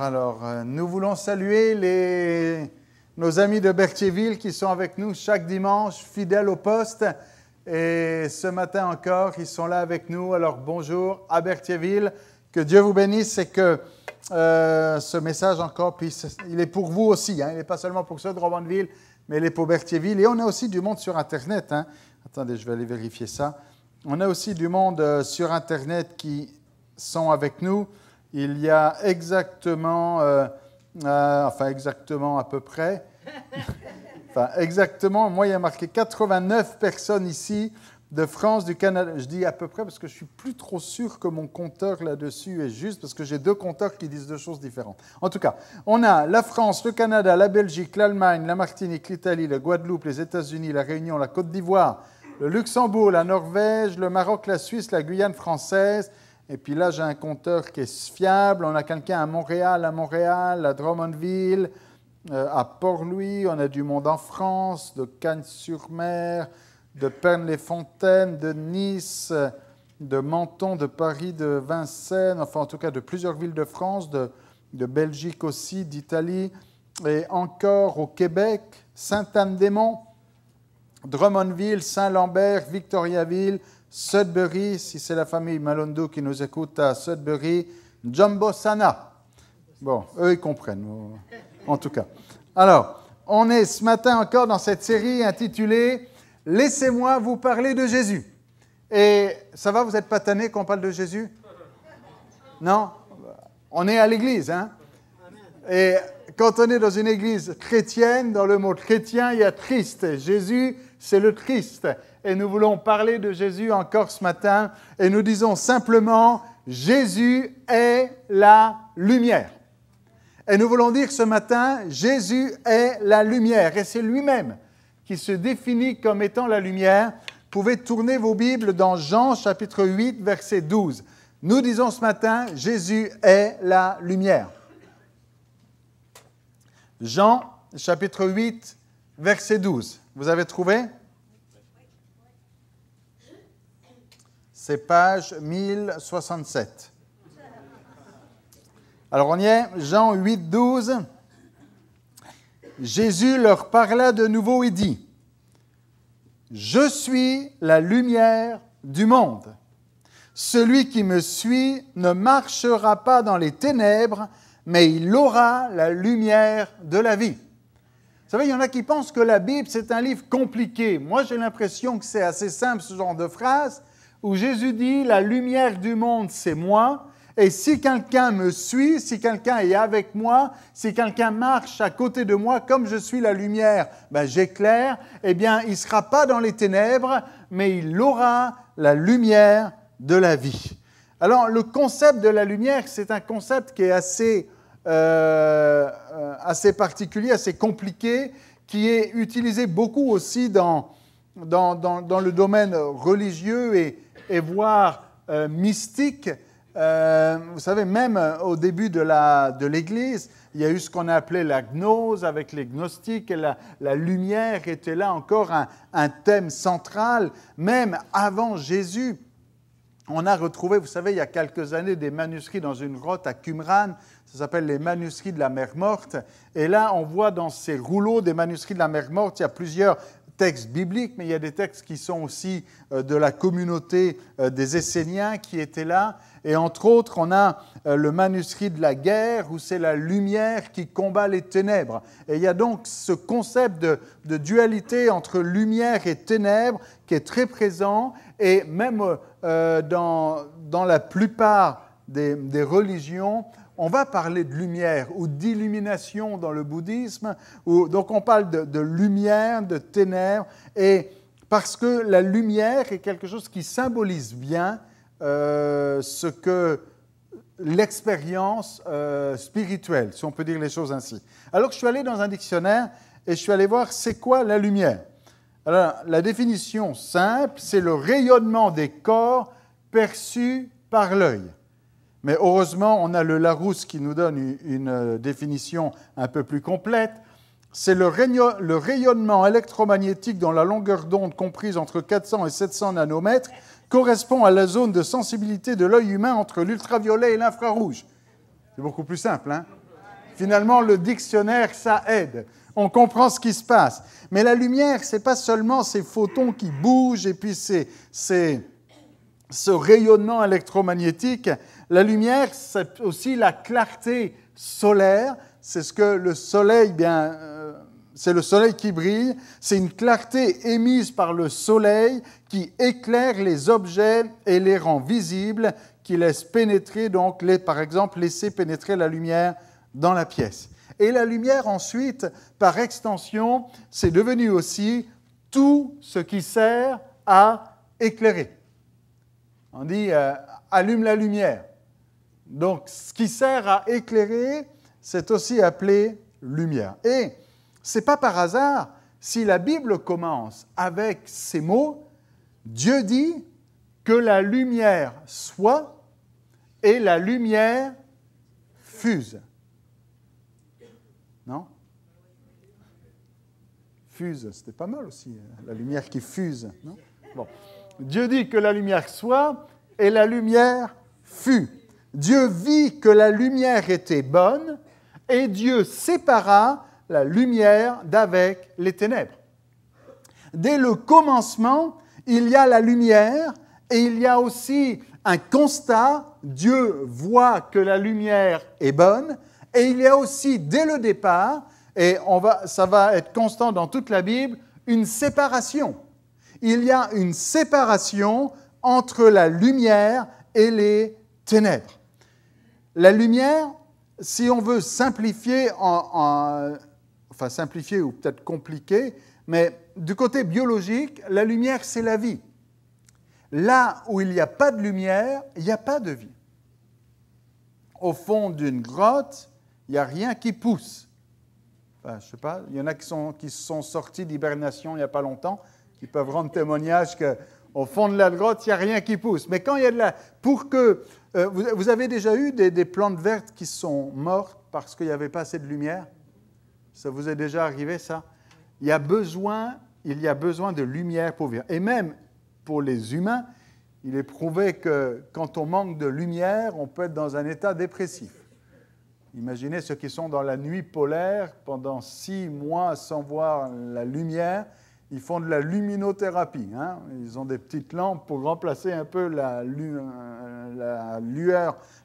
Alors, euh, nous voulons saluer nos amis de Berthierville qui sont avec nous chaque dimanche, fidèles au poste. Et ce matin encore, ils sont là avec nous. Alors, bonjour à Berthierville. Que Dieu vous bénisse et que euh, ce message encore puisse. Il est pour vous aussi. Hein. il n'est pas seulement pour ceux de Romanville, mais il est pour Berthierville. Et on a aussi du monde sur Internet. Hein. Attendez, je vais aller vérifier ça. On a aussi du monde euh, sur Internet qui sont avec nous il y a exactement, euh, euh, enfin exactement à peu près, enfin exactement, moi il y a marqué 89 personnes ici de France, du Canada. Je dis à peu près parce que je suis plus trop sûr que mon compteur là-dessus est juste, parce que j'ai deux compteurs qui disent deux choses différentes. En tout cas, on a la France, le Canada, la Belgique, l'Allemagne, la Martinique, l'Italie, la Guadeloupe, les États-Unis, la Réunion, la Côte d'Ivoire, le Luxembourg, la Norvège, le Maroc, la Suisse, la Guyane française, et puis là, j'ai un compteur qui est fiable. On a quelqu'un à Montréal, à Montréal, à Drummondville, euh, à Port-Louis. On a du monde en France, de Cannes-sur-Mer, de Pernes-les-Fontaines, de Nice, de Menton, de Paris, de Vincennes, enfin en tout cas de plusieurs villes de France, de, Belgique aussi, d'Italie, et encore au Québec, Sainte-Anne-des-Monts, Drummondville, Saint-Lambert, Victoriaville, Sudbury, si c'est la famille Malondo qui nous écoute à Sudbury, Jumbo Sana. Bon, eux, ils comprennent, euh, en tout cas. Alors, on est ce matin encore dans cette série intitulée Laissez-moi vous parler de Jésus. Et ça va, vous n'êtes pas tanné qu'on parle de Jésus Non On est à l'église, hein Et quand on est dans une église chrétienne, dans le mot chrétien, il y a triste ». Jésus, c'est le triste » et nous voulons parler de Jésus encore ce matin et nous disons simplement Jésus est la lumière. Et nous voulons dire ce matin Jésus est la lumière et c'est lui-même qui se définit comme étant la lumière. Vous pouvez tourner vos Bibles dans Jean chapitre 8 verset 12. Nous disons ce matin Jésus est la lumière. Jean chapitre 8 verset 12. Vous avez trouvé C'est page 1067. Alors on y est, Jean 8, 12. Jésus leur parla de nouveau et dit, Je suis la lumière du monde. Celui qui me suit ne marchera pas dans les ténèbres, mais il aura la lumière de la vie. Vous savez, il y en a qui pensent que la Bible, c'est un livre compliqué. Moi, j'ai l'impression que c'est assez simple ce genre de phrase, où Jésus dit, la lumière du monde, c'est moi. Et si quelqu'un me suit, si quelqu'un est avec moi, si quelqu'un marche à côté de moi, comme je suis la lumière, ben j'éclaire, eh bien, il ne sera pas dans les ténèbres, mais il aura la lumière de la vie. Alors, le concept de la lumière, c'est un concept qui est assez, euh, assez particulier, assez compliqué, qui est utilisé beaucoup aussi dans, dans, dans le domaine religieux et, et voire euh, mystique. Euh, vous savez, même euh, au début de l'Église, il y a eu ce qu'on a appelé la gnose avec les gnostiques, et la, lumière était là encore un, thème central. Même avant Jésus, on a retrouvé, vous savez, il y a quelques années, des manuscrits dans une grotte à Qumran. Ça s'appelle les manuscrits de la mer morte. Et là, on voit dans ces rouleaux des manuscrits de la mer morte, il y a plusieurs textes bibliques, mais il y a des textes qui sont aussi euh, de la communauté euh, des Esséniens qui étaient là. Et entre autres, on a euh, le manuscrit de la guerre où c'est la lumière qui combat les ténèbres. Et il y a donc ce concept de, dualité entre lumière et ténèbres qui est très présent. Et même dans, la plupart des religions, on va parler de lumière ou d'illumination dans le bouddhisme. donc on parle de, lumière, de ténèbres, et parce que la lumière est quelque chose qui symbolise bien euh, ce que l'expérience euh, spirituelle, si on peut dire les choses ainsi. Alors je suis allé dans un dictionnaire et je suis allé voir c'est quoi la lumière. Alors la définition simple, c'est le rayonnement des corps perçu par l'œil. Mais heureusement, on a le Larousse qui nous donne une euh, définition un peu plus complète. C'est le rayonnement électromagnétique dans la longueur d'onde comprise entre 400 et 700 nanomètres correspond à la zone de sensibilité de l'œil humain entre l'ultraviolet et l'infrarouge. C'est beaucoup plus simple. Hein Finalement, le dictionnaire, ça aide. On comprend ce qui se passe. Mais la lumière, ce n'est pas seulement ces photons qui bougent et puis c'est ce rayonnement électromagnétique. La lumière, c'est aussi la clarté solaire. C'est ce que le soleil, eh bien, euh, c'est le soleil qui brille. C'est une clarté émise par le soleil qui éclaire les objets et les rend visibles, qui laisse pénétrer, donc, les, par exemple, laisser pénétrer la lumière dans la pièce. Et la lumière, ensuite, par extension, c'est devenu aussi tout ce qui sert à éclairer. On dit euh, allume la lumière. Donc, ce qui sert à éclairer, c'est aussi appelé lumière. Et ce n'est pas par hasard si la Bible commence avec ces mots, Dieu dit que la lumière soit et la lumière fuse. Non Fuse, c'était pas mal aussi, hein, la lumière qui fuse. Non bon. Dieu dit que la lumière soit et la lumière fut. Dieu vit que la lumière était bonne et Dieu sépara la lumière d'avec les ténèbres. Dès le commencement, il y a la lumière et il y a aussi un constat. Dieu voit que la lumière est bonne et il y a aussi dès le départ, et ça va être constant dans toute la Bible, une séparation il y a une séparation entre la lumière et les ténèbres. La lumière, si on veut simplifier, en, enfin simplifier ou peut-être compliquer, mais du côté biologique, la lumière, c'est la vie. Là où il n'y a pas de lumière, il n'y a pas de vie. Au fond d'une grotte, il n'y a rien qui pousse. Enfin, je sais pas, il y en a qui, sont, qui sont sortis d'hibernation il n'y a pas longtemps. Ils peuvent rendre témoignage qu'au fond de la grotte, il n'y a rien qui pousse. Mais quand il y a de la... Pour que... Euh, vous, avez déjà eu des, plantes vertes qui sont mortes parce qu'il n'y avait pas assez de lumière Ça vous est déjà arrivé, ça il y, a besoin, il y a besoin de lumière pour vivre. Et même pour les humains, il est prouvé que quand on manque de lumière, on peut être dans un état dépressif. Imaginez ceux qui sont dans la nuit polaire pendant six mois sans voir la lumière ils font de la luminothérapie. Hein. Ils ont des petites lampes pour remplacer un peu la, lueur,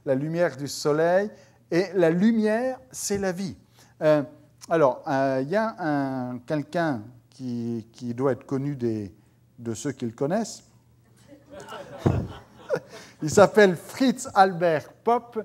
la lumière du soleil. Et la lumière, c'est la vie. Euh, alors, euh, il y a quelqu'un qui, qui, doit être connu des, de ceux qui le connaissent. il s'appelle Fritz Albert Popp.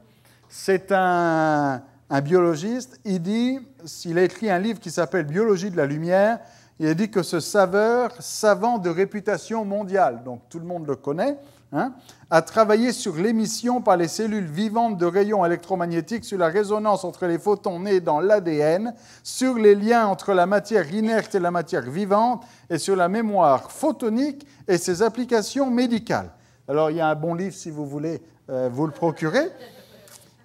C'est un, un biologiste. Il dit, il a écrit un livre qui s'appelle Biologie de la lumière il a dit que ce saveur, savant de réputation mondiale, donc tout le monde le connaît, hein, a travaillé sur l'émission par les cellules vivantes de rayons électromagnétiques sur la résonance entre les photons nés dans l'ADN, sur les liens entre la matière inerte et la matière vivante, et sur la mémoire photonique et ses applications médicales. Alors il y a un bon livre si vous voulez euh, vous le procurer.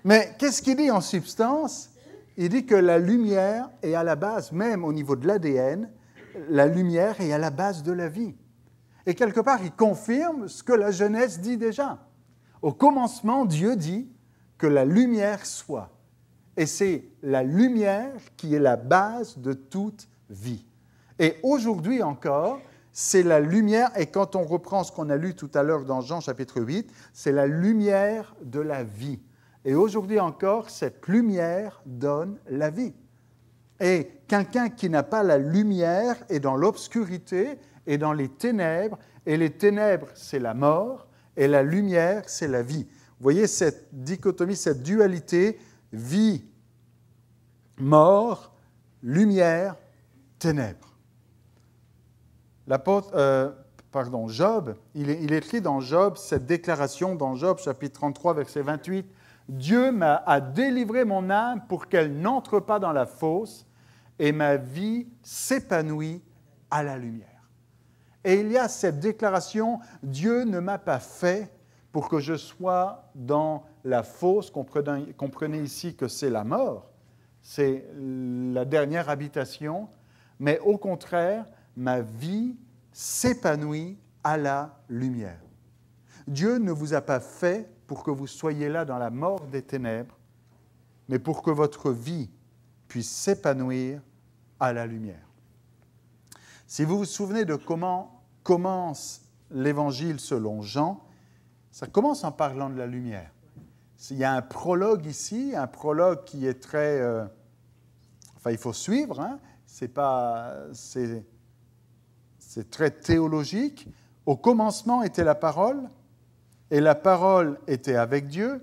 Mais qu'est-ce qu'il dit en substance Il dit que la lumière est à la base, même au niveau de l'ADN, la lumière est à la base de la vie. Et quelque part, il confirme ce que la Genèse dit déjà. Au commencement, Dieu dit que la lumière soit. Et c'est la lumière qui est la base de toute vie. Et aujourd'hui encore, c'est la lumière, et quand on reprend ce qu'on a lu tout à l'heure dans Jean chapitre 8, c'est la lumière de la vie. Et aujourd'hui encore, cette lumière donne la vie. Et quelqu'un qui n'a pas la lumière est dans l'obscurité et dans les ténèbres, et les ténèbres, c'est la mort, et la lumière, c'est la vie. Vous voyez cette dichotomie, cette dualité, vie, mort, lumière, ténèbres. L'apôtre, euh, pardon, Job, il écrit dans Job cette déclaration, dans Job chapitre 33, verset 28, Dieu m'a délivré mon âme pour qu'elle n'entre pas dans la fosse et ma vie s'épanouit à la lumière. Et il y a cette déclaration, Dieu ne m'a pas fait pour que je sois dans la fosse, comprenez, comprenez ici que c'est la mort, c'est la dernière habitation, mais au contraire, ma vie s'épanouit à la lumière. Dieu ne vous a pas fait pour que vous soyez là dans la mort des ténèbres, mais pour que votre vie puisse s'épanouir à la lumière. Si vous vous souvenez de comment commence l'évangile selon Jean, ça commence en parlant de la lumière. Il y a un prologue ici, un prologue qui est très... Euh, enfin, il faut suivre, hein. c'est pas... C'est très théologique. Au commencement était la parole, et la parole était avec Dieu,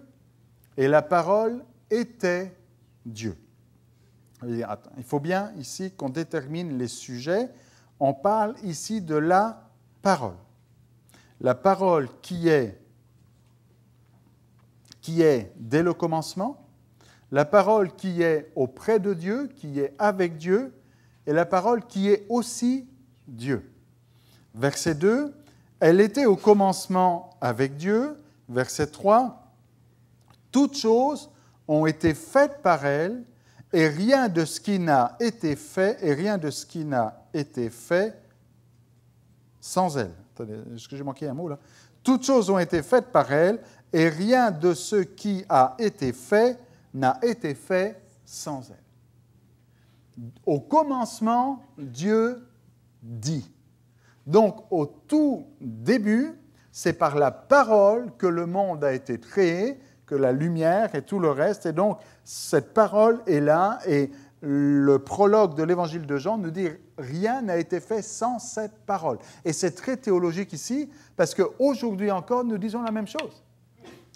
et la parole était Dieu. Il faut bien ici qu'on détermine les sujets. On parle ici de la parole. La parole qui est, qui est dès le commencement, la parole qui est auprès de Dieu, qui est avec Dieu, et la parole qui est aussi Dieu. Verset 2, elle était au commencement avec Dieu, verset 3. Toutes choses ont été faites par elle, et rien de ce qui n'a été fait, et rien de ce qui n'a été fait sans elle. Attendez, est-ce que j'ai manqué un mot là Toutes choses ont été faites par elle, et rien de ce qui a été fait n'a été fait sans elle. Au commencement, Dieu dit. Donc au tout début, c'est par la parole que le monde a été créé, que la lumière et tout le reste. Et donc cette parole est là et le prologue de l'évangile de Jean nous dit rien n'a été fait sans cette parole. Et c'est très théologique ici parce qu'aujourd'hui encore, nous disons la même chose.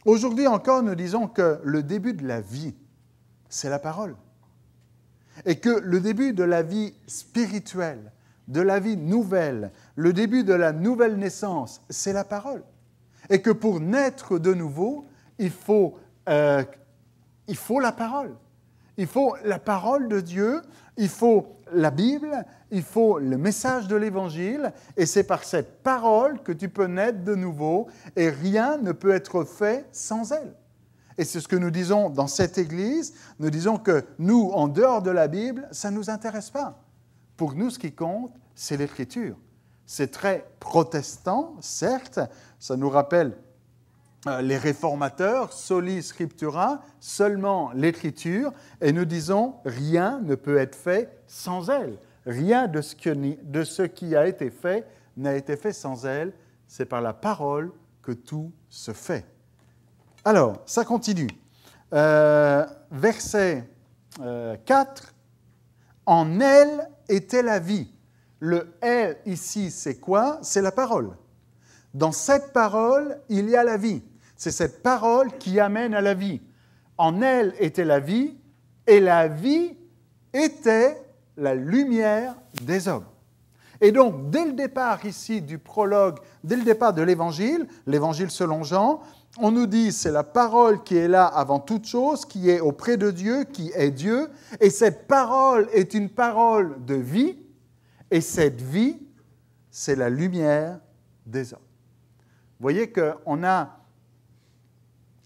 Aujourd'hui encore, nous disons que le début de la vie, c'est la parole. Et que le début de la vie spirituelle, de la vie nouvelle, le début de la nouvelle naissance, c'est la parole. Et que pour naître de nouveau, il faut, euh, il faut la parole. Il faut la parole de Dieu, il faut la Bible, il faut le message de l'Évangile, et c'est par cette parole que tu peux naître de nouveau, et rien ne peut être fait sans elle. Et c'est ce que nous disons dans cette Église, nous disons que nous, en dehors de la Bible, ça ne nous intéresse pas. Pour nous, ce qui compte, c'est l'Écriture. C'est très protestant, certes, ça nous rappelle euh, les réformateurs, soli scriptura, seulement l'écriture, et nous disons rien ne peut être fait sans elle. Rien de ce, qui a été fait n'a été fait sans elle. C'est par la parole que tout se fait. Alors, ça continue. Euh, verset 4. Euh, en elle était la vie, le elle ici, c'est quoi C'est la parole. Dans cette parole, il y a la vie. C'est cette parole qui amène à la vie. En elle était la vie, et la vie était la lumière des hommes. Et donc, dès le départ ici du prologue, dès le départ de l'évangile, l'évangile selon Jean, on nous dit c'est la parole qui est là avant toute chose, qui est auprès de Dieu, qui est Dieu, et cette parole est une parole de vie, et cette vie, c'est la lumière des hommes. Vous voyez qu'on a,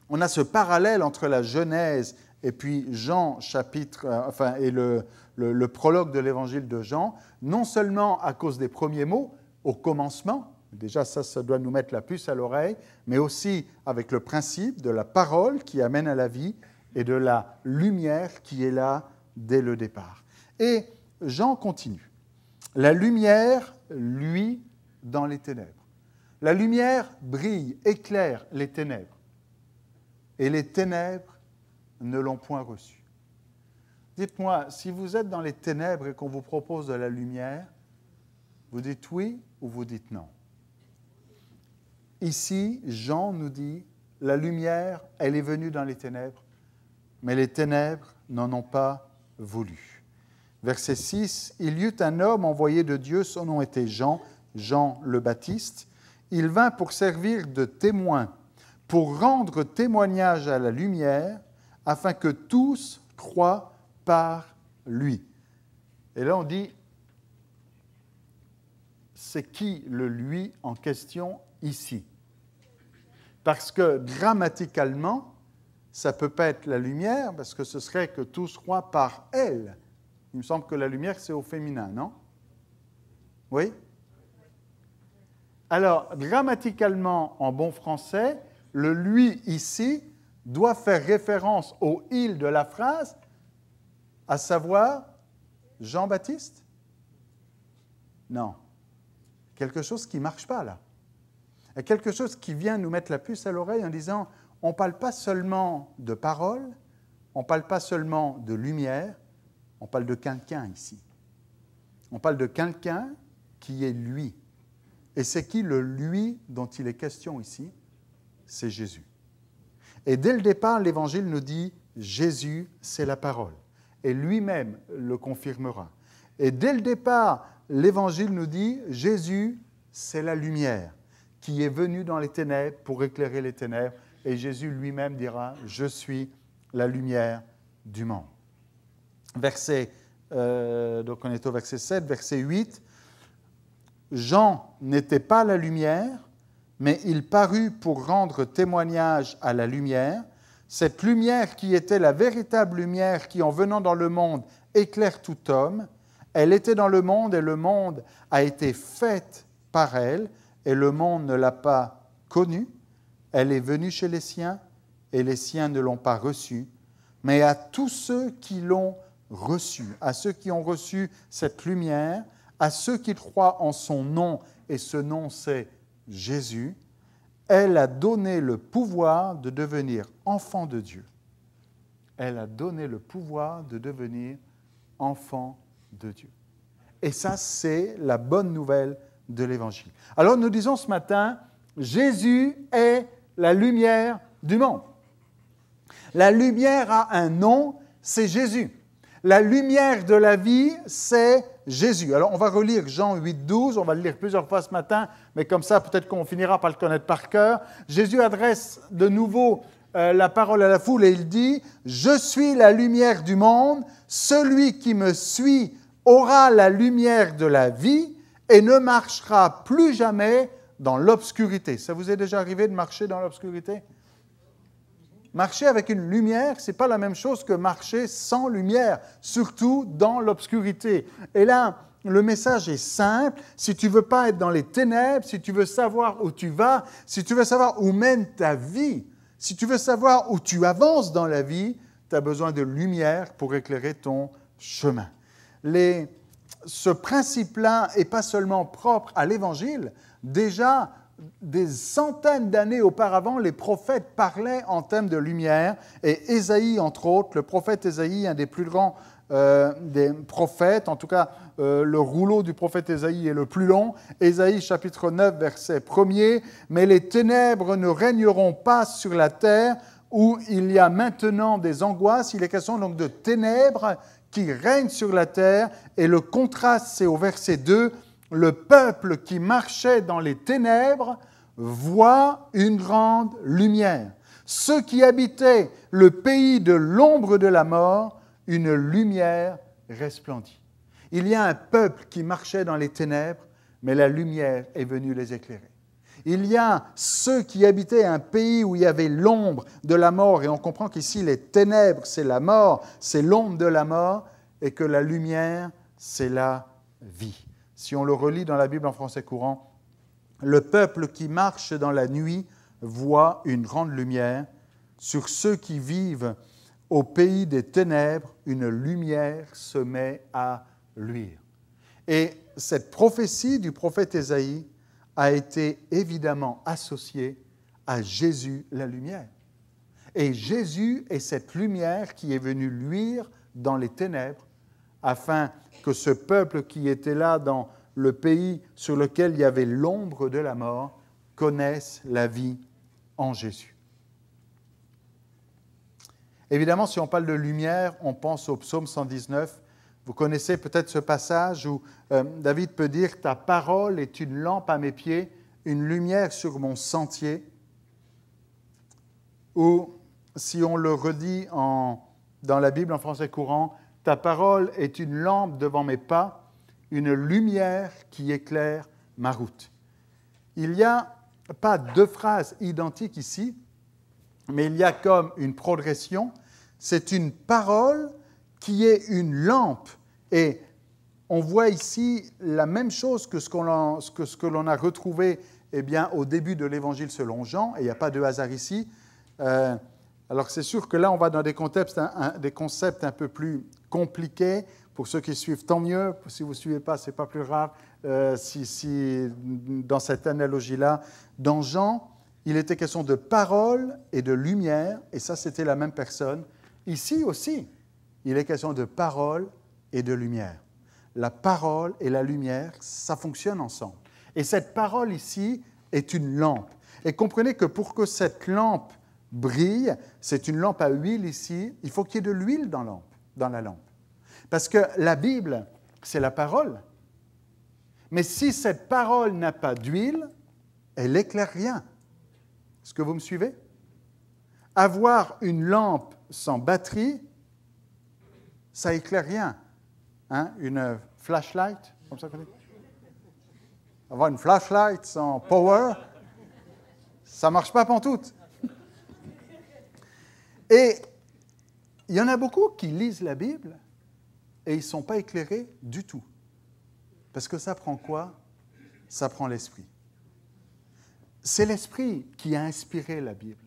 on a ce parallèle entre la Genèse et puis Jean chapitre, euh, enfin, et le, le prologue de l'évangile de Jean, non seulement à cause des premiers mots, au commencement, déjà ça, ça doit nous mettre la puce à l'oreille, mais aussi avec le principe de la parole qui amène à la vie et de la lumière qui est là dès le départ. Et Jean continue. La lumière lui, dans les ténèbres. La lumière brille, éclaire les ténèbres, et les ténèbres ne l'ont point reçue. Dites-moi, si vous êtes dans les ténèbres et qu'on vous propose de la lumière, vous dites oui ou vous dites non. Ici, Jean nous dit, la lumière, elle est venue dans les ténèbres, mais les ténèbres n'en ont pas voulu. Verset 6, Il y eut un homme envoyé de Dieu, son nom était Jean, Jean le Baptiste. Il vint pour servir de témoin, pour rendre témoignage à la lumière, afin que tous croient par lui. Et là on dit, c'est qui le lui en question ici Parce que grammaticalement, ça ne peut pas être la lumière, parce que ce serait que tous croient par elle. Il me semble que la lumière, c'est au féminin, non Oui Alors, grammaticalement, en bon français, le lui ici doit faire référence au il de la phrase, à savoir Jean-Baptiste Non. Quelque chose qui ne marche pas là. quelque chose qui vient nous mettre la puce à l'oreille en disant, on ne parle pas seulement de parole, on ne parle pas seulement de lumière, on parle de quelqu'un ici. On parle de quelqu'un qui est lui. Et c'est qui le lui dont il est question ici C'est Jésus. Et dès le départ, l'Évangile nous dit, Jésus, c'est la parole. Et lui-même le confirmera. Et dès le départ, l'Évangile nous dit, Jésus, c'est la lumière qui est venue dans les ténèbres pour éclairer les ténèbres. Et Jésus lui-même dira, je suis la lumière du monde verset, euh, donc on est au verset 7, verset 8, Jean n'était pas la lumière, mais il parut pour rendre témoignage à la lumière, cette lumière qui était la véritable lumière qui en venant dans le monde éclaire tout homme, elle était dans le monde et le monde a été faite par elle et le monde ne l'a pas connue. Elle est venue chez les siens et les siens ne l'ont pas reçue. Mais à tous ceux qui l'ont reçu à ceux qui ont reçu cette lumière, à ceux qui croient en son nom, et ce nom c'est Jésus, elle a donné le pouvoir de devenir enfant de Dieu. Elle a donné le pouvoir de devenir enfant de Dieu. Et ça, c'est la bonne nouvelle de l'Évangile. Alors nous disons ce matin, Jésus est la lumière du monde. La lumière a un nom, c'est Jésus. La lumière de la vie, c'est Jésus. Alors, on va relire Jean 8, 12, on va le lire plusieurs fois ce matin, mais comme ça, peut-être qu'on finira par le connaître par cœur. Jésus adresse de nouveau euh, la parole à la foule et il dit, Je suis la lumière du monde, celui qui me suit aura la lumière de la vie et ne marchera plus jamais dans l'obscurité. Ça vous est déjà arrivé de marcher dans l'obscurité Marcher avec une lumière, ce n'est pas la même chose que marcher sans lumière, surtout dans l'obscurité. Et là, le message est simple. Si tu veux pas être dans les ténèbres, si tu veux savoir où tu vas, si tu veux savoir où mène ta vie, si tu veux savoir où tu avances dans la vie, tu as besoin de lumière pour éclairer ton chemin. ce principe-là n'est pas seulement propre à l'Évangile. Déjà, des centaines d'années auparavant, les prophètes parlaient en thème de lumière, et Ésaïe, entre autres, le prophète Ésaïe, un des plus grands euh, des prophètes, en tout cas euh, le rouleau du prophète Ésaïe est le plus long, Ésaïe chapitre 9, verset 1er, mais les ténèbres ne régneront pas sur la terre où il y a maintenant des angoisses, il est question donc de ténèbres qui règnent sur la terre, et le contraste c'est au verset 2, le peuple qui marchait dans les ténèbres voit une grande lumière. Ceux qui habitaient le pays de l'ombre de la mort, une lumière resplendit. Il y a un peuple qui marchait dans les ténèbres, mais la lumière est venue les éclairer. Il y a ceux qui habitaient un pays où il y avait l'ombre de la mort, et on comprend qu'ici les ténèbres, c'est la mort, c'est l'ombre de la mort, et que la lumière, c'est la vie si on le relit dans la Bible en français courant, le peuple qui marche dans la nuit voit une grande lumière. Sur ceux qui vivent au pays des ténèbres, une lumière se met à luire. Et cette prophétie du prophète Ésaïe a été évidemment associée à Jésus la lumière. Et Jésus est cette lumière qui est venue luire dans les ténèbres afin que ce peuple qui était là dans le pays sur lequel il y avait l'ombre de la mort connaisse la vie en Jésus. Évidemment, si on parle de lumière, on pense au psaume 119. Vous connaissez peut-être ce passage où euh, David peut dire Ta parole est une lampe à mes pieds, une lumière sur mon sentier. Ou si on le redit dans la Bible en français courant, ta parole est une lampe devant mes pas, une lumière qui éclaire ma route. Il n'y a pas deux phrases identiques ici, mais il y a comme une progression. C'est une parole qui est une lampe. Et on voit ici la même chose que ce, que, ce que l'on a retrouvé eh bien, au début de l'évangile selon Jean, et il n'y a pas de hasard ici. Euh, alors c'est sûr que là, on va dans des des concepts un peu plus compliqué. Pour ceux qui suivent, tant mieux. Si vous ne suivez pas, ce n'est pas plus rare euh, si, si, dans cette analogie-là, dans Jean, il était question de parole et de lumière, et ça, c'était la même personne. Ici aussi, il est question de parole et de lumière. La parole et la lumière, ça fonctionne ensemble. Et cette parole ici est une lampe. Et comprenez que pour que cette lampe brille, c'est une lampe à huile ici, il faut qu'il y ait de l'huile dans l'ample dans la lampe. Parce que la Bible, c'est la parole. Mais si cette parole n'a pas d'huile, elle n'éclaire rien. Est-ce que vous me suivez Avoir une lampe sans batterie, ça éclaire rien. Hein? Une flashlight, comme ça qu'on dit Avoir une flashlight sans power, ça ne marche pas pantoute. Et il y en a beaucoup qui lisent la Bible et ils ne sont pas éclairés du tout. Parce que ça prend quoi Ça prend l'esprit. C'est l'esprit qui a inspiré la Bible.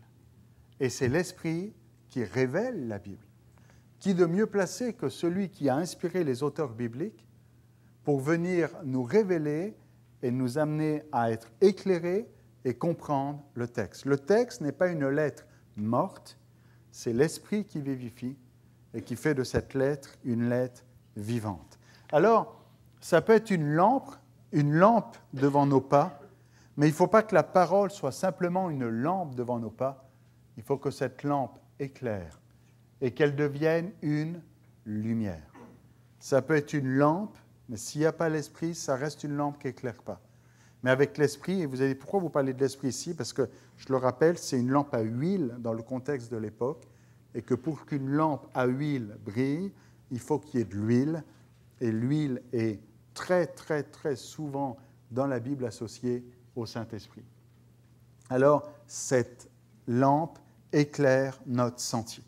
Et c'est l'esprit qui révèle la Bible. Qui de mieux placé que celui qui a inspiré les auteurs bibliques pour venir nous révéler et nous amener à être éclairés et comprendre le texte. Le texte n'est pas une lettre morte, c'est l'Esprit qui vivifie et qui fait de cette lettre une lettre vivante. Alors, ça peut être une lampe, une lampe devant nos pas, mais il ne faut pas que la parole soit simplement une lampe devant nos pas, il faut que cette lampe éclaire et qu'elle devienne une lumière. Ça peut être une lampe, mais s'il n'y a pas l'esprit, ça reste une lampe qui n'éclaire pas mais avec l'esprit. Et vous allez, pourquoi vous parlez de l'esprit ici Parce que, je le rappelle, c'est une lampe à huile dans le contexte de l'époque, et que pour qu'une lampe à huile brille, il faut qu'il y ait de l'huile, et l'huile est très, très, très souvent dans la Bible associée au Saint-Esprit. Alors, cette lampe éclaire notre sentier.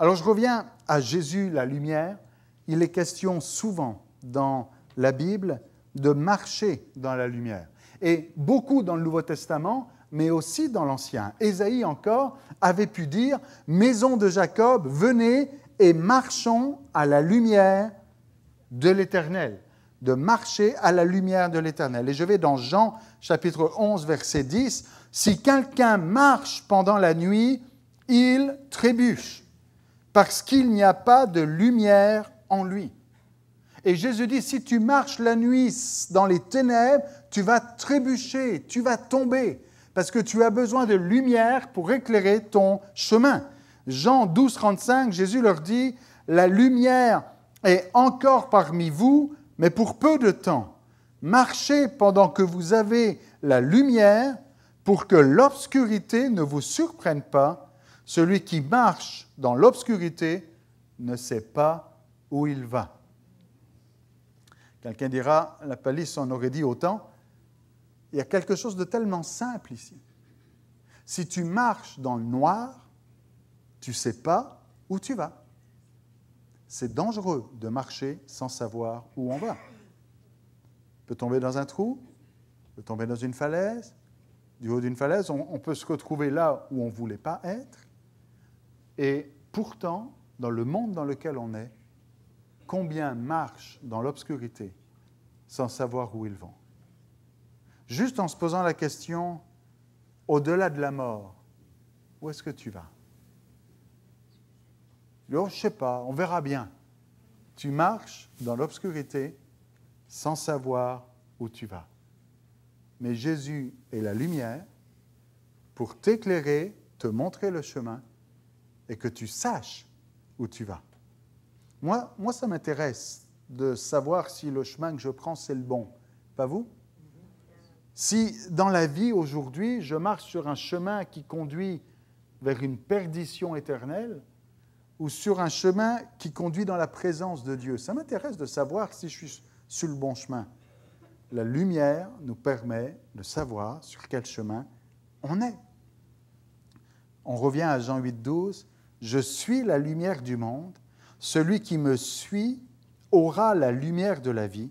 Alors, je reviens à Jésus, la lumière. Il est question souvent dans la Bible de marcher dans la lumière. Et beaucoup dans le Nouveau Testament, mais aussi dans l'Ancien. Ésaïe encore avait pu dire, Maison de Jacob, venez et marchons à la lumière de l'Éternel, de marcher à la lumière de l'Éternel. Et je vais dans Jean chapitre 11, verset 10, Si quelqu'un marche pendant la nuit, il trébuche, parce qu'il n'y a pas de lumière en lui. Et Jésus dit, si tu marches la nuit dans les ténèbres, tu vas trébucher, tu vas tomber, parce que tu as besoin de lumière pour éclairer ton chemin. Jean 12, 35, Jésus leur dit, la lumière est encore parmi vous, mais pour peu de temps. Marchez pendant que vous avez la lumière, pour que l'obscurité ne vous surprenne pas. Celui qui marche dans l'obscurité ne sait pas où il va. Quelqu'un dira, la palisse, en aurait dit autant. Il y a quelque chose de tellement simple ici. Si tu marches dans le noir, tu ne sais pas où tu vas. C'est dangereux de marcher sans savoir où on va. On peut tomber dans un trou, on peut tomber dans une falaise. Du haut d'une falaise, on, on peut se retrouver là où on ne voulait pas être. Et pourtant, dans le monde dans lequel on est, combien marchent dans l'obscurité sans savoir où ils vont Juste en se posant la question, au-delà de la mort, où est-ce que tu vas oh, Je ne sais pas, on verra bien. Tu marches dans l'obscurité sans savoir où tu vas. Mais Jésus est la lumière pour t'éclairer, te montrer le chemin et que tu saches où tu vas. Moi, ça m'intéresse de savoir si le chemin que je prends, c'est le bon. Pas vous Si dans la vie aujourd'hui, je marche sur un chemin qui conduit vers une perdition éternelle, ou sur un chemin qui conduit dans la présence de Dieu. Ça m'intéresse de savoir si je suis sur le bon chemin. La lumière nous permet de savoir sur quel chemin on est. On revient à Jean 8, 12. Je suis la lumière du monde. Celui qui me suit aura la lumière de la vie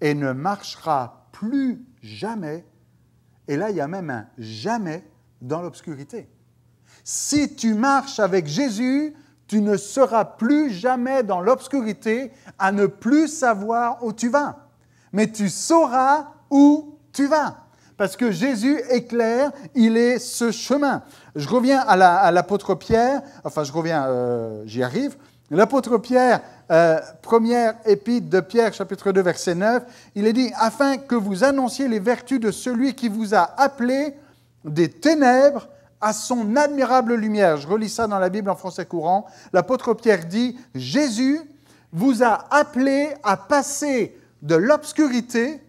et ne marchera plus jamais. Et là, il y a même un jamais dans l'obscurité. Si tu marches avec Jésus, tu ne seras plus jamais dans l'obscurité à ne plus savoir où tu vas. Mais tu sauras où tu vas. Parce que Jésus éclaire, il est ce chemin. Je reviens à l'apôtre Pierre, enfin je reviens, euh, j'y arrive. L'apôtre Pierre, euh, première épître de Pierre, chapitre 2, verset 9, il est dit, afin que vous annonciez les vertus de celui qui vous a appelé des ténèbres à son admirable lumière. Je relis ça dans la Bible en français courant. L'apôtre Pierre dit, Jésus vous a appelé à passer de l'obscurité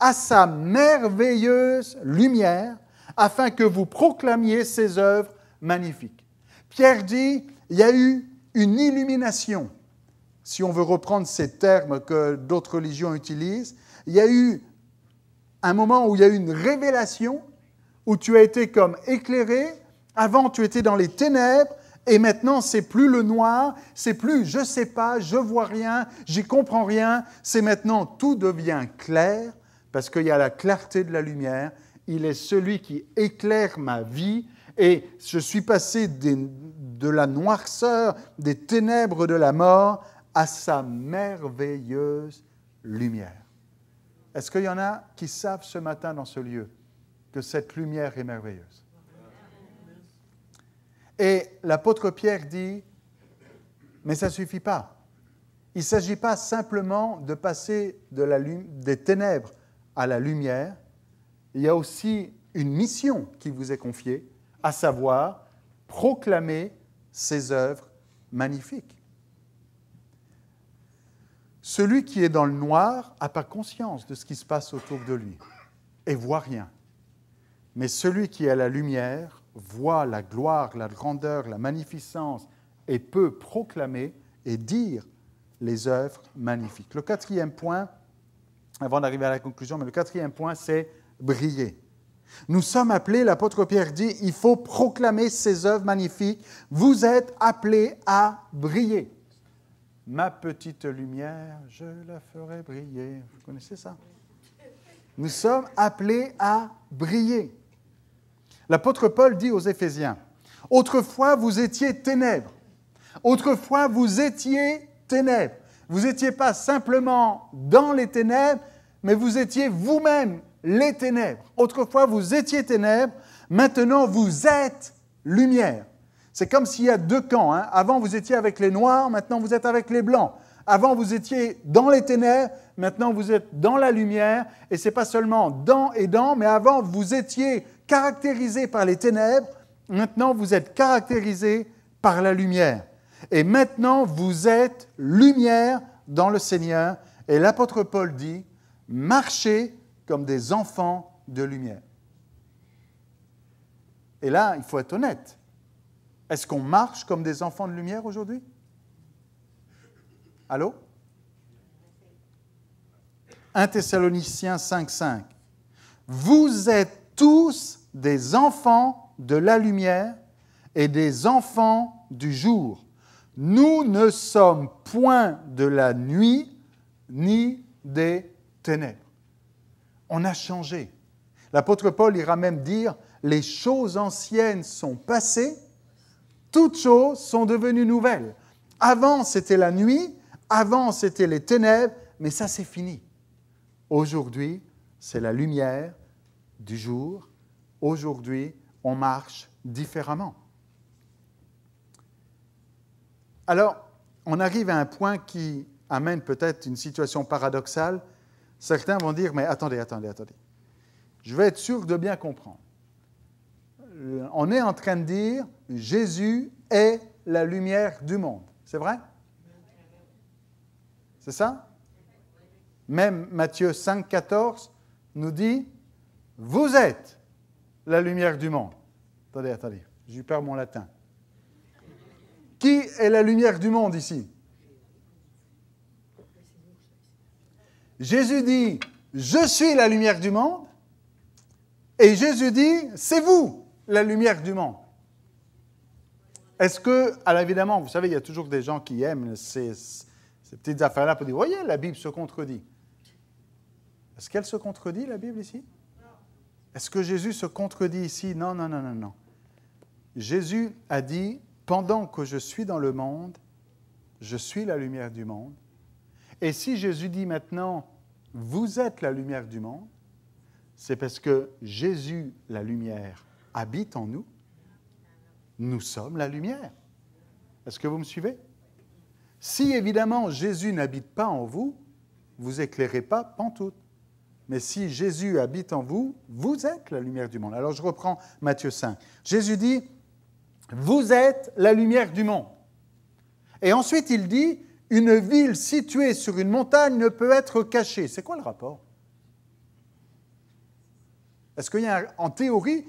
à sa merveilleuse lumière, afin que vous proclamiez ses œuvres magnifiques. Pierre dit, il y a eu une illumination, si on veut reprendre ces termes que d'autres religions utilisent. Il y a eu un moment où il y a eu une révélation, où tu as été comme éclairé. Avant, tu étais dans les ténèbres. Et maintenant, c'est plus le noir, c'est plus je ne sais pas, je vois rien, j'y comprends rien. C'est maintenant tout devient clair parce qu'il y a la clarté de la lumière. Il est celui qui éclaire ma vie et je suis passé de la noirceur, des ténèbres de la mort, à sa merveilleuse lumière. Est-ce qu'il y en a qui savent ce matin dans ce lieu que cette lumière est merveilleuse Et l'apôtre Pierre dit, mais ça ne suffit pas. Il ne s'agit pas simplement de passer de la des ténèbres à la lumière. Il y a aussi une mission qui vous est confiée à savoir proclamer ses œuvres magnifiques. Celui qui est dans le noir n'a pas conscience de ce qui se passe autour de lui et voit rien. Mais celui qui est à la lumière voit la gloire, la grandeur, la magnificence et peut proclamer et dire les œuvres magnifiques. Le quatrième point, avant d'arriver à la conclusion, mais le quatrième point, c'est briller. Nous sommes appelés, l'apôtre Pierre dit, il faut proclamer ses œuvres magnifiques. Vous êtes appelés à briller. Ma petite lumière, je la ferai briller. Vous connaissez ça Nous sommes appelés à briller. L'apôtre Paul dit aux Éphésiens, Autrefois vous étiez ténèbres. Autrefois vous étiez ténèbres. Vous n'étiez pas simplement dans les ténèbres, mais vous étiez vous-même les ténèbres. Autrefois, vous étiez ténèbres, maintenant vous êtes lumière. C'est comme s'il y a deux camps. Hein. Avant, vous étiez avec les noirs, maintenant vous êtes avec les blancs. Avant, vous étiez dans les ténèbres, maintenant vous êtes dans la lumière. Et ce n'est pas seulement dans et dans, mais avant, vous étiez caractérisé par les ténèbres, maintenant vous êtes caractérisé par la lumière. Et maintenant, vous êtes lumière dans le Seigneur. Et l'apôtre Paul dit, marchez comme des enfants de lumière. Et là, il faut être honnête. Est-ce qu'on marche comme des enfants de lumière aujourd'hui Allô 1 Thessaloniciens 5.5. Vous êtes tous des enfants de la lumière et des enfants du jour. Nous ne sommes point de la nuit ni des ténèbres on a changé. L'apôtre Paul ira même dire, les choses anciennes sont passées, toutes choses sont devenues nouvelles. Avant, c'était la nuit, avant, c'était les ténèbres, mais ça, c'est fini. Aujourd'hui, c'est la lumière du jour. Aujourd'hui, on marche différemment. Alors, on arrive à un point qui amène peut-être une situation paradoxale, Certains vont dire, mais attendez, attendez, attendez. Je vais être sûr de bien comprendre. Euh, on est en train de dire, Jésus est la lumière du monde. C'est vrai C'est ça Même Matthieu 514 nous dit, vous êtes la lumière du monde. Attendez, attendez, J'ai perds mon latin. Qui est la lumière du monde ici Jésus dit, je suis la lumière du monde. Et Jésus dit, c'est vous la lumière du monde. Est-ce que, alors évidemment, vous savez, il y a toujours des gens qui aiment ces, petites affaires-là pour dire, voyez, la Bible se contredit. Est-ce qu'elle se contredit, la Bible, ici Est-ce que Jésus se contredit ici Non, non, non, non, non. Jésus a dit, pendant que je suis dans le monde, je suis la lumière du monde. Et si Jésus dit maintenant, vous êtes la lumière du monde, c'est parce que Jésus, la lumière, habite en nous. Nous sommes la lumière. Est-ce que vous me suivez Si évidemment Jésus n'habite pas en vous, vous éclairez pas pantoute. Mais si Jésus habite en vous, vous êtes la lumière du monde. Alors je reprends Matthieu 5. Jésus dit, vous êtes la lumière du monde. Et ensuite il dit, une ville située sur une montagne ne peut être cachée. C'est quoi le rapport Est-ce qu'il y a, en théorie,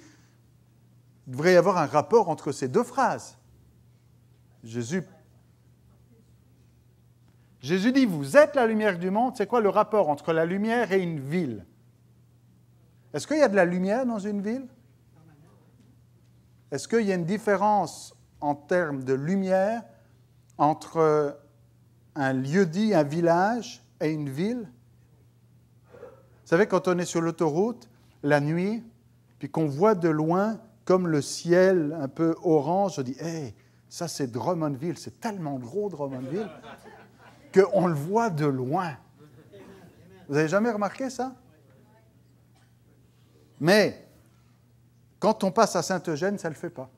il devrait y avoir un rapport entre ces deux phrases Jésus, Jésus dit, vous êtes la lumière du monde. C'est quoi le rapport entre la lumière et une ville Est-ce qu'il y a de la lumière dans une ville Est-ce qu'il y a une différence en termes de lumière entre un lieu-dit, un village et une ville. Vous savez, quand on est sur l'autoroute, la nuit, puis qu'on voit de loin comme le ciel un peu orange, je dit Hé, ça c'est Drummondville, c'est tellement gros Drummondville, qu'on le voit de loin. Vous n'avez jamais remarqué ça Mais quand on passe à Saint-Eugène, ça ne le fait pas.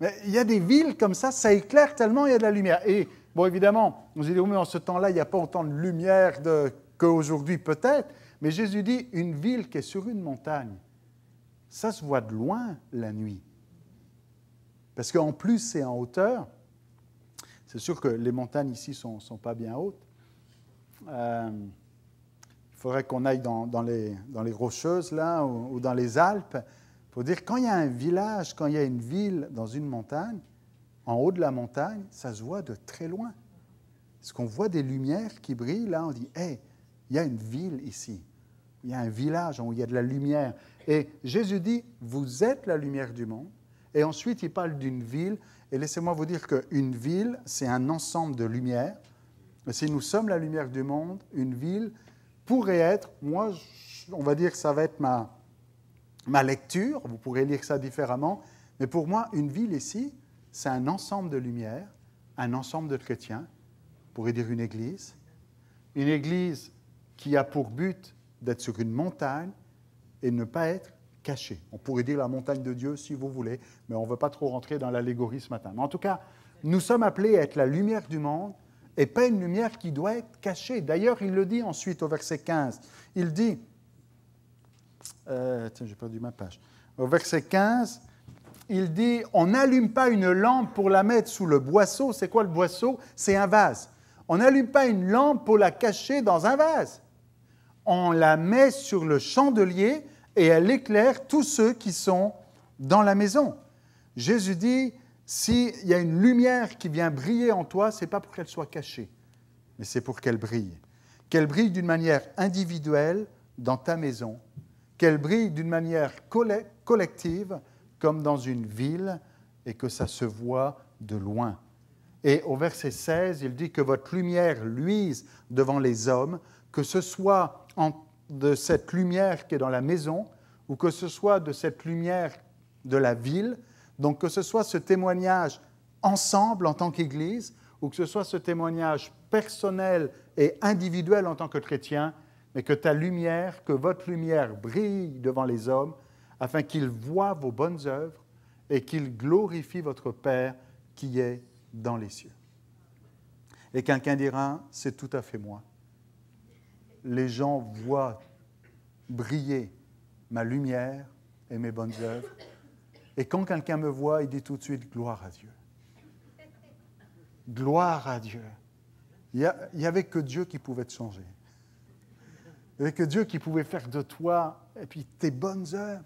Mais il y a des villes comme ça, ça éclaire tellement, il y a de la lumière. Et bon, évidemment, on se dit, oh, mais en ce temps-là, il n'y a pas autant de lumière qu'aujourd'hui, peut-être. Mais Jésus dit, une ville qui est sur une montagne, ça se voit de loin la nuit. Parce qu'en plus, c'est en hauteur. C'est sûr que les montagnes ici ne sont, pas bien hautes. Euh, il faudrait qu'on aille dans, les, rocheuses, là, ou dans les Alpes faut dire, quand il y a un village, quand il y a une ville dans une montagne, en haut de la montagne, ça se voit de très loin. Parce qu'on voit des lumières qui brillent, là, on dit, hé, il y a une ville ici. Il y a un village où il y a de la lumière. Et Jésus dit, vous êtes la lumière du monde. Et ensuite, il parle d'une ville. Et laissez-moi vous dire qu'une ville, c'est un ensemble de lumières. Mais si nous sommes la lumière du monde, une ville pourrait être, moi, on va dire, ça va être ma, ma lecture, vous pourrez lire ça différemment, mais pour moi, une ville ici, c'est un ensemble de lumières, un ensemble de chrétiens, on pourrait dire une église, une église qui a pour but d'être sur une montagne et ne pas être cachée. On pourrait dire la montagne de Dieu si vous voulez, mais on ne veut pas trop rentrer dans l'allégorie ce matin. Mais en tout cas, nous sommes appelés à être la lumière du monde et pas une lumière qui doit être cachée. D'ailleurs, il le dit ensuite au verset 15. Il dit, euh, tiens, j'ai perdu ma page. Au verset 15, il dit On n'allume pas une lampe pour la mettre sous le boisseau. C'est quoi le boisseau C'est un vase. On n'allume pas une lampe pour la cacher dans un vase. On la met sur le chandelier et elle éclaire tous ceux qui sont dans la maison. Jésus dit s'il y a une lumière qui vient briller en toi, ce n'est pas pour qu'elle soit cachée, mais c'est pour qu'elle brille. Qu'elle brille d'une manière individuelle dans ta maison qu'elle brille d'une manière collective comme dans une ville et que ça se voit de loin. Et au verset 16, il dit que votre lumière luise devant les hommes, que ce soit de cette lumière qui est dans la maison ou que ce soit de cette lumière de la ville, donc que ce soit ce témoignage ensemble en tant qu'Église ou que ce soit ce témoignage personnel et individuel en tant que chrétien, mais que ta lumière, que votre lumière brille devant les hommes, afin qu'ils voient vos bonnes œuvres et qu'ils glorifient votre Père qui est dans les cieux. Et quelqu'un dira, c'est tout à fait moi. Les gens voient briller ma lumière et mes bonnes œuvres. Et quand quelqu'un me voit, il dit tout de suite, gloire à Dieu. Gloire à Dieu. Il n'y avait que Dieu qui pouvait te changer. Il que Dieu qui pouvait faire de toi et puis tes bonnes œuvres.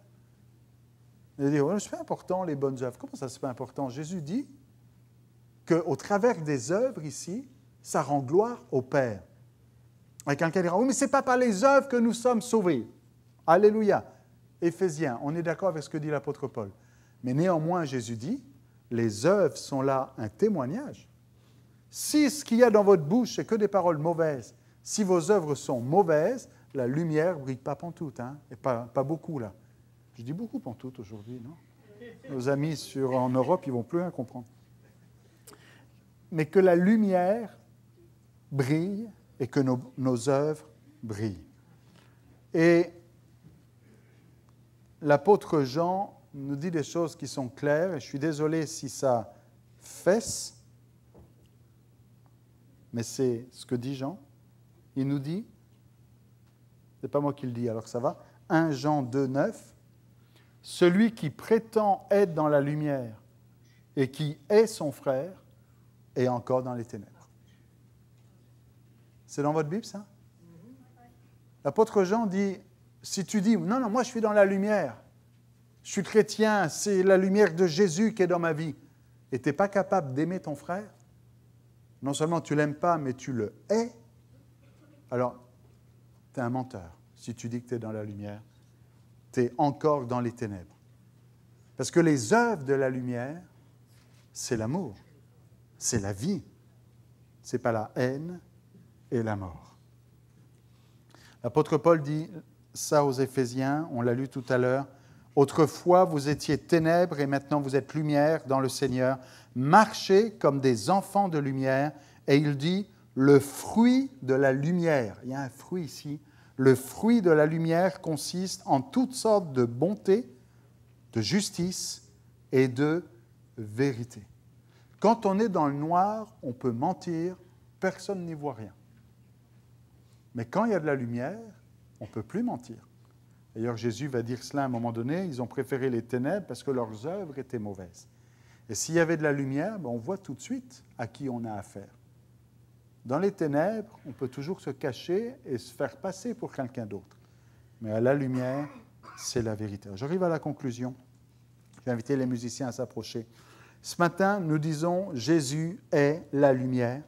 Il dit, oh, c'est pas important les bonnes œuvres. Comment ça, c'est pas important Jésus dit qu'au travers des œuvres ici, ça rend gloire au Père. Et quelqu'un dira, oui, mais ce n'est pas par les œuvres que nous sommes sauvés. Alléluia. Éphésiens, on est d'accord avec ce que dit l'apôtre Paul. Mais néanmoins, Jésus dit, les œuvres sont là un témoignage. Si ce qu'il y a dans votre bouche, c'est que des paroles mauvaises, si vos œuvres sont mauvaises, la lumière brille pas pantoute, hein, et pas, beaucoup là. Je dis beaucoup pantoute aujourd'hui, non Nos amis sur, en Europe, ils vont plus rien comprendre. Mais que la lumière brille et que nos, nos œuvres brillent. Et l'apôtre Jean nous dit des choses qui sont claires, et je suis désolé si ça fesse, mais c'est ce que dit Jean. Il nous dit, n'est pas moi qui le dis, alors ça va. 1 Jean 2, 9. Celui qui prétend être dans la lumière et qui est son frère est encore dans les ténèbres. C'est dans votre Bible, ça L'apôtre Jean dit, si tu dis, non, non, moi je suis dans la lumière, je suis chrétien, c'est la lumière de Jésus qui est dans ma vie, et tu n'es pas capable d'aimer ton frère, non seulement tu l'aimes pas, mais tu le hais, alors tu un menteur. Si tu dis que tu es dans la lumière, tu es encore dans les ténèbres. Parce que les œuvres de la lumière, c'est l'amour, c'est la vie, c'est pas la haine et la mort. L'apôtre Paul dit ça aux Éphésiens, on l'a lu tout à l'heure. Autrefois, vous étiez ténèbres et maintenant vous êtes lumière dans le Seigneur. Marchez comme des enfants de lumière. Et il dit, le fruit de la lumière. Il y a un fruit ici. Le fruit de la lumière consiste en toutes sortes de bonté, de justice et de vérité. Quand on est dans le noir, on peut mentir, personne n'y voit rien. Mais quand il y a de la lumière, on ne peut plus mentir. D'ailleurs, Jésus va dire cela à un moment donné, ils ont préféré les ténèbres parce que leurs œuvres étaient mauvaises. Et s'il y avait de la lumière, ben, on voit tout de suite à qui on a affaire. Dans les ténèbres, on peut toujours se cacher et se faire passer pour quelqu'un d'autre. Mais à la lumière, c'est la vérité. J'arrive à la conclusion. J'ai invité les musiciens à s'approcher. Ce matin, nous disons Jésus est la lumière.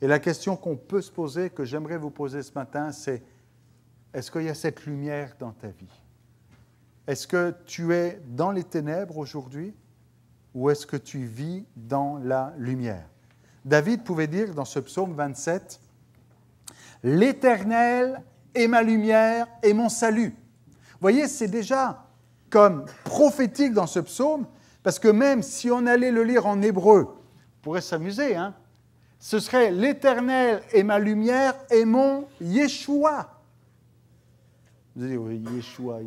Et la question qu'on peut se poser, que j'aimerais vous poser ce matin, c'est est-ce qu'il y a cette lumière dans ta vie Est-ce que tu es dans les ténèbres aujourd'hui ou est-ce que tu vis dans la lumière David pouvait dire dans ce psaume 27, L'Éternel est ma lumière et mon salut. Vous voyez, c'est déjà comme prophétique dans ce psaume, parce que même si on allait le lire en hébreu, on pourrait s'amuser, hein ce serait l'Éternel est ma lumière et mon Yeshua. Vous allez dire, Yeshua.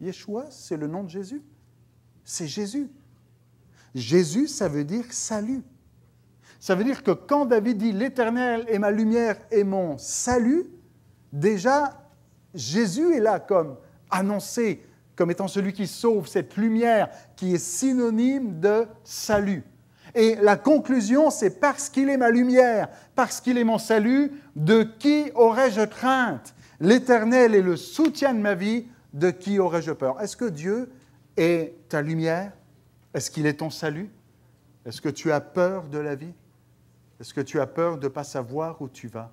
Yeshua, c'est le nom de Jésus. C'est Jésus. Jésus, ça veut dire salut. Ça veut dire que quand David dit l'Éternel est ma lumière et mon salut, déjà Jésus est là comme annoncé, comme étant celui qui sauve cette lumière qui est synonyme de salut. Et la conclusion, c'est parce qu'il est ma lumière, parce qu'il est mon salut, de qui aurais-je crainte L'Éternel est le soutien de ma vie, de qui aurais-je peur Est-ce que Dieu est ta lumière Est-ce qu'il est ton salut Est-ce que tu as peur de la vie est-ce que tu as peur de ne pas savoir où tu vas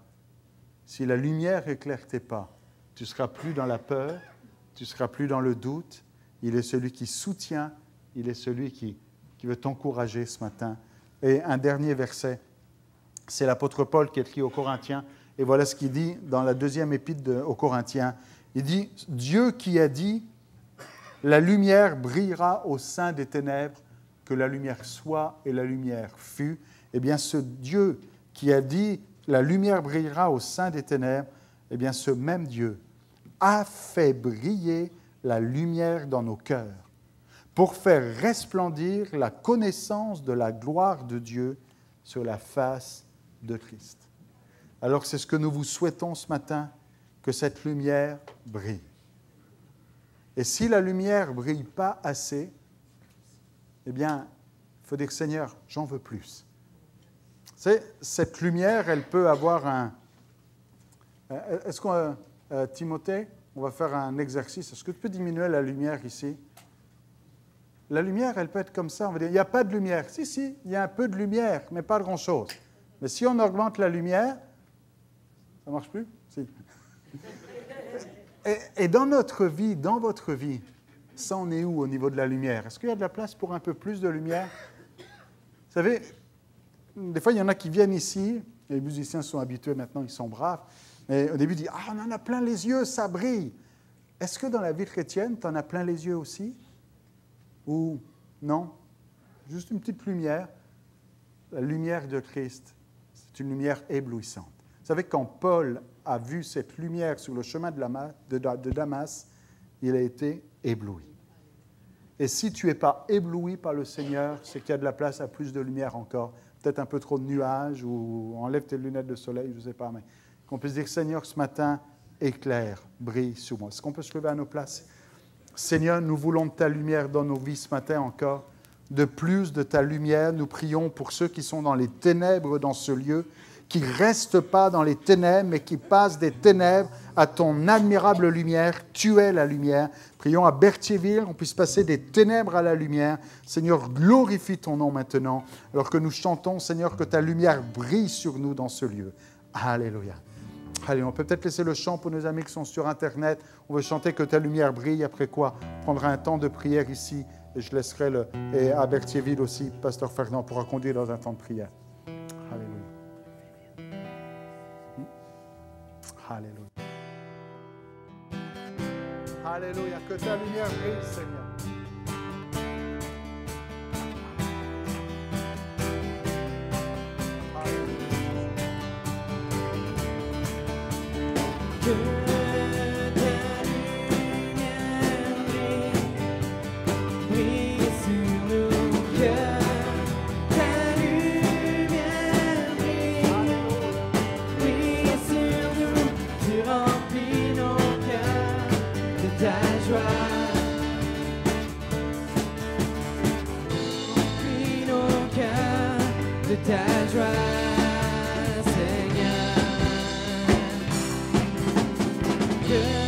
Si la lumière éclaire tes pas, tu ne seras plus dans la peur, tu ne seras plus dans le doute. Il est celui qui soutient, il est celui qui, qui veut t'encourager ce matin. Et un dernier verset, c'est l'apôtre Paul qui écrit aux Corinthiens, et voilà ce qu'il dit dans la deuxième épître aux Corinthiens. Il dit, Dieu qui a dit, la lumière brillera au sein des ténèbres, que la lumière soit et la lumière fut. Eh bien, ce Dieu qui a dit la lumière brillera au sein des ténèbres, eh bien, ce même Dieu a fait briller la lumière dans nos cœurs pour faire resplendir la connaissance de la gloire de Dieu sur la face de Christ. Alors c'est ce que nous vous souhaitons ce matin, que cette lumière brille. Et si la lumière brille pas assez, eh bien, il faut dire Seigneur, j'en veux plus cette lumière, elle peut avoir un... Euh, est-ce qu'on... Euh, euh, Timothée, on va faire un exercice. Est-ce que tu peux diminuer la lumière ici La lumière, elle peut être comme ça. On va dire, il n'y a pas de lumière. Si, si, il y a un peu de lumière, mais pas grand-chose. Mais si on augmente la lumière, ça marche plus Si. Et, dans notre vie, dans votre vie, ça en est où au niveau de la lumière Est-ce qu'il y a de la place pour un peu plus de lumière Vous savez, Hmm, des fois, il y en a qui viennent ici, les musiciens sont habitués maintenant, ils sont braves, mais au début, ils disent Ah, on en a plein les yeux, ça brille. Est-ce que dans la vie chrétienne, tu en as plein les yeux aussi Ou non Juste une petite lumière. La lumière de Christ, c'est une lumière éblouissante. Vous savez, quand Paul a vu cette lumière sur le chemin de, de, Damas, il a été ébloui. Et si tu n'es pas ébloui par le Seigneur, c'est qu'il y a de la place à plus de lumière encore peut-être un peu trop de nuages ou enlève tes lunettes de soleil, je ne sais pas, mais qu'on puisse dire Seigneur, ce matin, éclaire, brille sur moi. Est-ce qu'on peut se lever à nos places Seigneur, nous voulons de ta lumière dans nos vies ce matin encore. De plus de ta lumière, nous prions pour ceux qui sont dans les ténèbres dans ce lieu qui reste pas dans les ténèbres, mais qui passe des ténèbres à ton admirable lumière. Tu es la lumière. Prions à Berthierville, on puisse passer des ténèbres à la lumière. Seigneur, glorifie ton nom maintenant, alors que nous chantons, Seigneur, que ta lumière brille sur nous dans ce lieu. Alléluia. Allez, on peut peut-être laisser le chant pour nos amis qui sont sur Internet. On veut chanter que ta lumière brille. Après quoi, on prendra un temps de prière ici. Et je laisserai le, et à Berthierville aussi, Pasteur Fernand pourra conduire dans un temps de prière. Alléluia. Alléluia. Que ta lumière brille, Seigneur. yeah.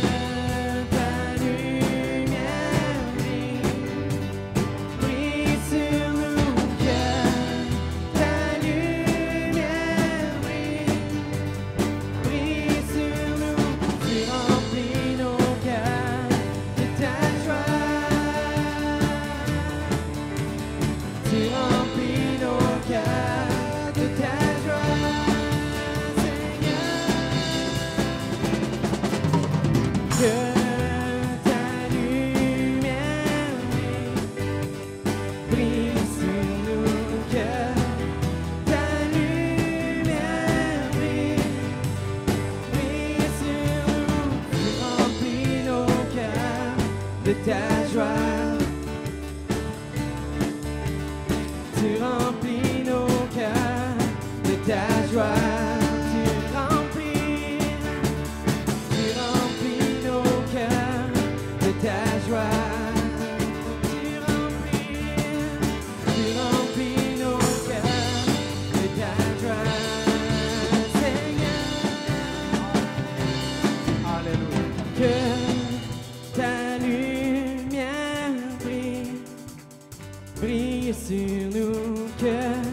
care.